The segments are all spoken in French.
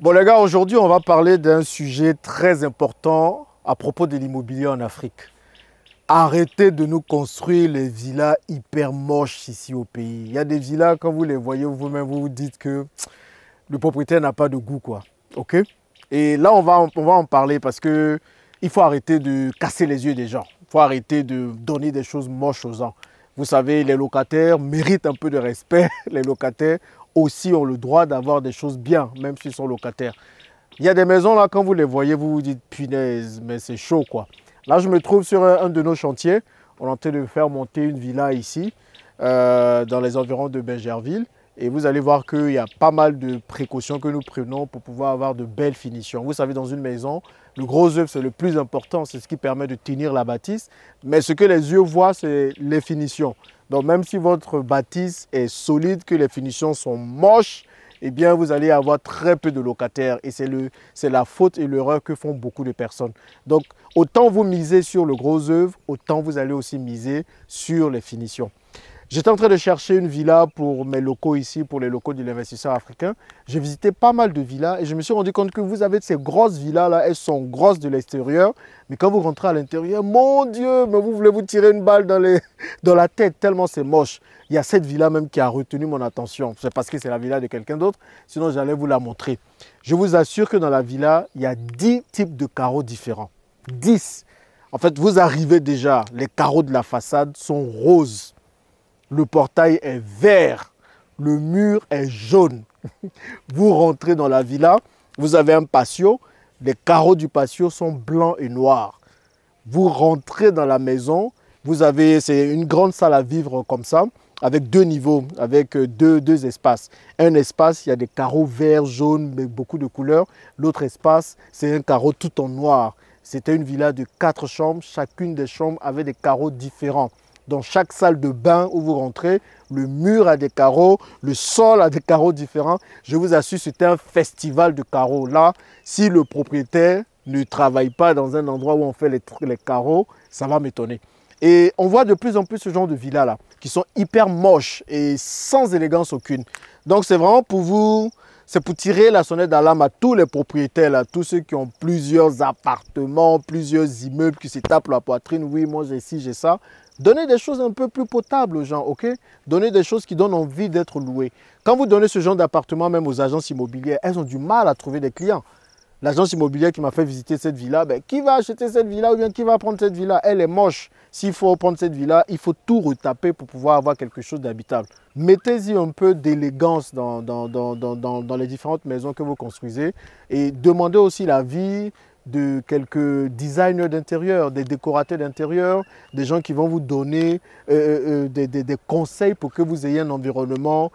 Bon les gars, aujourd'hui on va parler d'un sujet très important à propos de l'immobilier en Afrique. Arrêtez de nous construire les villas hyper moches ici au pays. Il y a des villas, quand vous les voyez vous-même, vous vous dites que le propriétaire n'a pas de goût quoi. Ok Et là on va, on va en parler parce que il faut arrêter de casser les yeux des gens. Il faut arrêter de donner des choses moches aux gens. Vous savez, les locataires méritent un peu de respect. Les locataires aussi ont le droit d'avoir des choses bien, même s'ils sont locataires. Il y a des maisons là, quand vous les voyez, vous vous dites punaise, mais c'est chaud quoi. Là, je me trouve sur euh, un, de nos chantiers. On est en train de faire monter une villa ici, euh, dans les environs de Bingerville. Et vous allez voir qu'il y a pas mal de précautions que nous prenons pour pouvoir avoir de belles finitions. Vous savez, dans une maison, le gros œuf, c'est le plus important. C'est ce qui permet de tenir la bâtisse. Mais ce que les yeux voient, c'est les finitions. Donc même si votre bâtisse est solide, que les finitions sont moches, eh bien, vous allez avoir très peu de locataires. Et c'est la faute et l'erreur que font beaucoup de personnes. Donc, autant vous misez sur le gros œuvre, autant vous allez aussi miser sur les finitions. J'étais en train de chercher une villa pour mes locaux ici, pour les locaux de l'investisseur africain. J'ai visité pas mal de villas et je me suis rendu compte que vous avez ces grosses villas-là, elles sont grosses de l'extérieur. Mais quand vous rentrez à l'intérieur, mon Dieu, mais vous voulez vous tirer une balle dans, dans la tête tellement c'est moche. Il y a cette villa même qui a retenu mon attention. C'est parce que c'est la villa de quelqu'un d'autre, sinon j'allais vous la montrer. Je vous assure que dans la villa, il y a 10 types de carreaux différents. 10. En fait, vous arrivez déjà, les carreaux de la façade sont roses le portail est vert. Le mur est jaune. Vous rentrez dans la villa, vous avez un patio. Les carreaux du patio sont blancs et noirs. Vous rentrez dans la maison, vous avez c'est une grande salle à vivre comme ça avec deux niveaux, avec euh, deux, deux espaces. Un espace, il y a des carreaux verts, jaunes, mais beaucoup de couleurs. L'autre espace, c'est un carreau tout en noir. C'était une villa de quatre chambres, chacune des chambres avait des carreaux différents. Dans chaque salle de bain où vous rentrez, le mur a des carreaux, le sol a des carreaux différents. Je vous assure, c'était un festival de carreaux. Là, si le propriétaire ne travaille pas dans un endroit où on fait les, carreaux, ça va m'étonner. Et on voit de plus en plus ce genre de villas-là, qui sont hyper moches et sans élégance aucune. Donc c'est vraiment pour vous, c'est pour tirer la sonnette d'alarme à tous les propriétaires, à tous ceux qui ont plusieurs appartements, plusieurs immeubles qui se tapent la poitrine. Oui, moi j'ai ci, j'ai ça. Donnez des choses un peu plus potables aux gens, ok Donnez des choses qui donnent envie d'être louées. Quand vous donnez ce genre d'appartement même aux agences immobilières, elles ont du mal à trouver des clients. L'agence immobilière qui m'a fait visiter cette villa, ben, qui va acheter cette villa ou bien qui va prendre cette villa Elle est moche. S'il faut prendre cette villa, il faut tout retaper pour pouvoir avoir quelque chose d'habitable. Mettez-y un peu d'élégance dans dans, dans, dans, dans les différentes maisons que vous construisez et demandez aussi l'avis de quelques designers d'intérieur, des décorateurs d'intérieur, des gens qui vont vous donner euh, euh, euh, des, conseils pour que vous ayez un environnement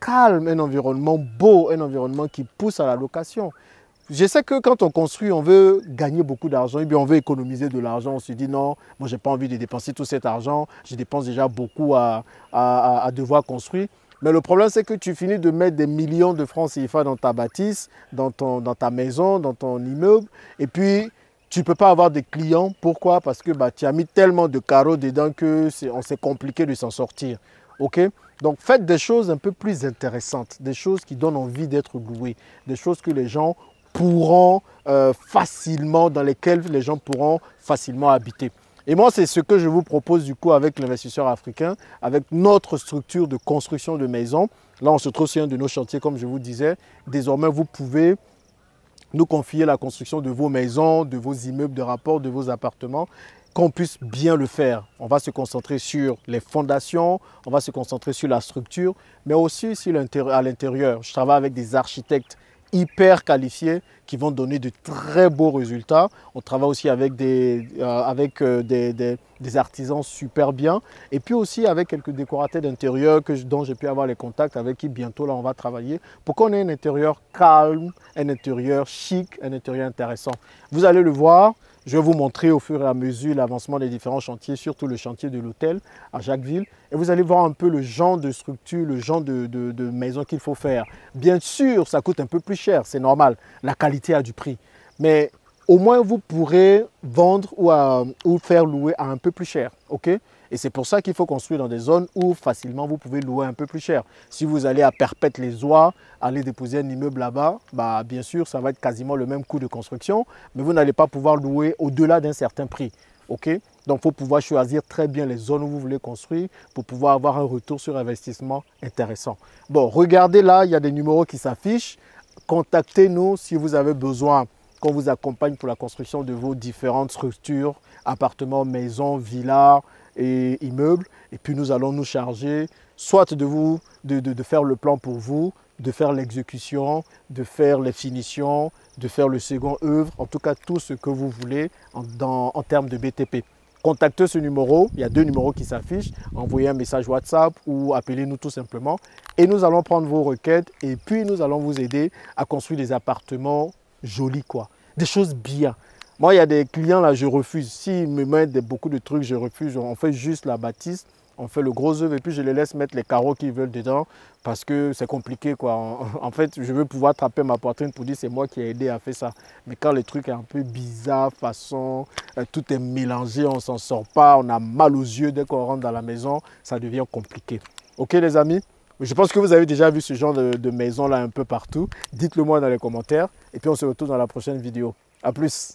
calme, un environnement beau, un environnement qui pousse à la location. Je sais que quand on construit, on veut gagner beaucoup d'argent, et bien on veut économiser de l'argent. On se dit non, moi j'ai pas envie de dépenser tout cet argent, je dépense déjà beaucoup à devoir construire. Mais le problème, c'est que tu finis de mettre des millions de francs CFA dans ta bâtisse, dans, ton, dans ta maison, dans ton immeuble. Et puis, tu ne peux pas avoir de clients. Pourquoi Parce que bah, tu as mis tellement de carreaux dedans que c'est compliqué de s'en sortir. OK Donc, faites des choses un peu plus intéressantes, des choses qui donnent envie d'être louées, des choses que les gens pourront euh, facilement, dans lesquelles les gens pourront facilement habiter. Et moi, c'est ce que je vous propose du coup avec l'investisseur africain, avec notre structure de construction de maisons. Là, on se trouve sur un de nos chantiers, comme je vous disais. Désormais, vous pouvez nous confier la construction de vos maisons, de vos immeubles de rapport, de vos appartements, qu'on puisse bien le faire. On va se concentrer sur les fondations, on va se concentrer sur la structure, mais aussi sur à l'intérieur. Je travaille avec des architectes hyper qualifiés qui vont donner de très beaux résultats. On travaille aussi avec des, euh, avec, euh, des, artisans super bien et puis aussi avec quelques décorateurs d'intérieur dont j'ai pu avoir les contacts avec qui bientôt là on va travailler pour qu'on ait un intérieur calme, un intérieur chic, un intérieur intéressant. Vous allez le voir, je vais vous montrer au fur et à mesure l'avancement des différents chantiers, surtout le chantier de l'hôtel à Jacquesville. Et vous allez voir un peu le genre de structure, le genre de, de maison qu'il faut faire. Bien sûr, ça coûte un peu plus cher, c'est normal. La qualité a du prix. Mais au moins vous pourrez vendre ou, faire louer à un peu plus cher. ok Et c'est pour ça qu'il faut construire dans des zones où facilement vous pouvez louer un peu plus cher. Si vous allez à Perpète-les-Oies, aller déposer un immeuble là-bas, bah, bien sûr, ça va être quasiment le même coût de construction, mais vous n'allez pas pouvoir louer au-delà d'un certain prix. ok Donc, il faut pouvoir choisir très bien les zones où vous voulez construire pour pouvoir avoir un retour sur investissement intéressant. Bon, regardez là, il y a des numéros qui s'affichent. Contactez-nous si vous avez besoin qu'on vous accompagne pour la construction de vos différentes structures, appartements, maisons, villas et immeubles. Et puis nous allons nous charger soit de, vous, de, de, faire le plan pour vous, de faire l'exécution, de faire les finitions, de faire le second œuvre, en tout cas tout ce que vous voulez en, en termes de BTP. Contactez ce numéro, il y a deux numéros qui s'affichent, envoyez un message WhatsApp ou appelez-nous tout simplement et nous allons prendre vos requêtes et puis nous allons vous aider à construire des appartements joli quoi. Des choses bien. Moi, il y a des clients là, je refuse. S'ils me mettent beaucoup de trucs, je refuse. On fait juste la bâtisse, on fait le gros œuvre et puis je les laisse mettre les carreaux qu'ils veulent dedans parce que c'est compliqué quoi. En fait, je veux pouvoir attraper ma poitrine pour dire c'est moi qui ai aidé à faire ça. Mais quand le truc est un peu bizarre, façon, euh, tout est mélangé, on s'en sort pas, on a mal aux yeux dès qu'on rentre dans la maison, ça devient compliqué. Ok les amis je pense que vous avez déjà vu ce genre de, de maison là un peu partout. Dites-le moi dans les commentaires et puis on se retrouve dans la prochaine vidéo. A plus